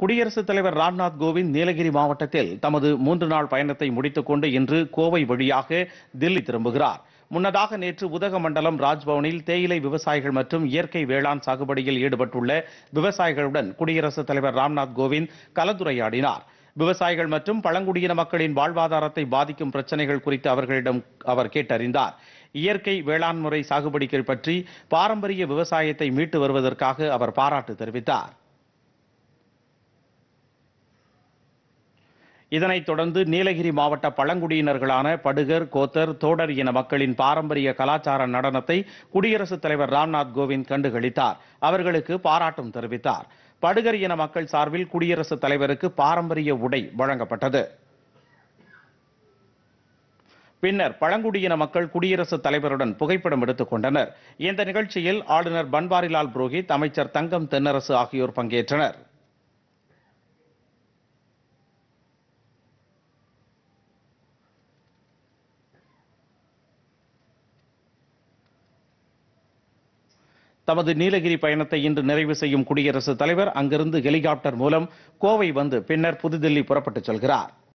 குடியரசுத் தலைவர் ராம்நாத் கோவிந்த் நீலகிரி மாவட்டத்தில் தமது மூன்று நாள் பயணத்தை முடித்துக்கொண்டு இன்று கோவை வழியாக தில்லி திரும்புகிறார் முன்னதாக நேற்று உதகமண்டலம் ராஜ்பவனில் தேயிலை விவசாயிகள் மற்றும் இயற்கை வேளாண் சாகுபடியில் ஈடுபட்டுள்ள விவசாயிகளுடன் குடியரசுத் தலைவர் ராம்நாத் கோவிந்த் கலந்துரையாடினார் விவசாயிகள் மற்றும் பழங்குடியின மக்களின் வாழ்வாதாரத்தை பாதிக்கும் பிரச்சனைகள் குறித்து அவர்களிடம் அவர் கேட்டறிந்தார் இயற்கை வேளாண் முறை சாகுபடிகள் பற்றி பாரம்பரிய விவசாயத்தை மீட்டு வருவதற்காக அவர் பாராட்டு தெரிவித்தார் இதனைத் தொடர்ந்து நீலகிரி மாவட்ட பழங்குடியினர்களான படுகர் கோத்தர் தோடர் இன மக்களின் பாரம்பரிய கலாச்சார நடனத்தை குடியரசுத் தலைவர் ராம்நாத் கோவிந்த் கண்டுகளித்தார் அவர்களுக்கு பாராட்டும் தெரிவித்தார் படுகர் இன மக்கள் சார்பில் குடியரசுத் தலைவருக்கு பாரம்பரிய உடை வழங்கப்பட்டது பின்னர் பழங்குடியின மக்கள் குடியரசுத் தலைவருடன் புகைப்படம் எடுத்துக் கொண்டனர் இந்த நிகழ்ச்சியில் ஆளுநர் பன்வாரிலால் புரோஹித் அமைச்சர் தங்கம் தென்னரசு ஆகியோர் பங்கேற்றனர் தமது நீலகிரி பயணத்தை இன்று நிறைவு செய்யும் குடியரசுத் தலைவர் அங்கிருந்து ஹெலிகாப்டர் மூலம் கோவை வந்து பின்னர் புதுதில்லி புறப்பட்டுச் செல்கிறார்